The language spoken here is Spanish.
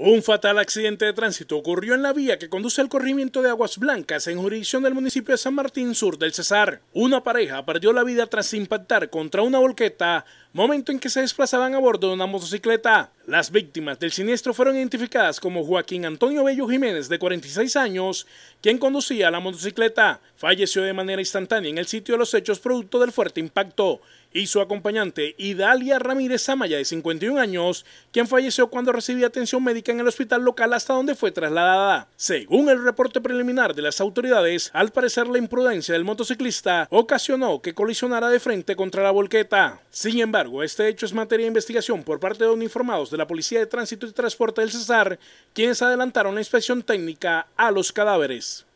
Un fatal accidente de tránsito ocurrió en la vía que conduce al corrimiento de Aguas Blancas en jurisdicción del municipio de San Martín Sur del Cesar. Una pareja perdió la vida tras impactar contra una volqueta momento en que se desplazaban a bordo de una motocicleta. Las víctimas del siniestro fueron identificadas como Joaquín Antonio Bello Jiménez, de 46 años, quien conducía la motocicleta. Falleció de manera instantánea en el sitio de los hechos producto del fuerte impacto. Y su acompañante, Idalia Ramírez Amaya, de 51 años, quien falleció cuando recibía atención médica en el hospital local hasta donde fue trasladada. Según el reporte preliminar de las autoridades, al parecer la imprudencia del motociclista ocasionó que colisionara de frente contra la volqueta. Sin embargo, este hecho es materia de investigación por parte de informados de la Policía de Tránsito y Transporte del Cesar, quienes adelantaron la inspección técnica a los cadáveres.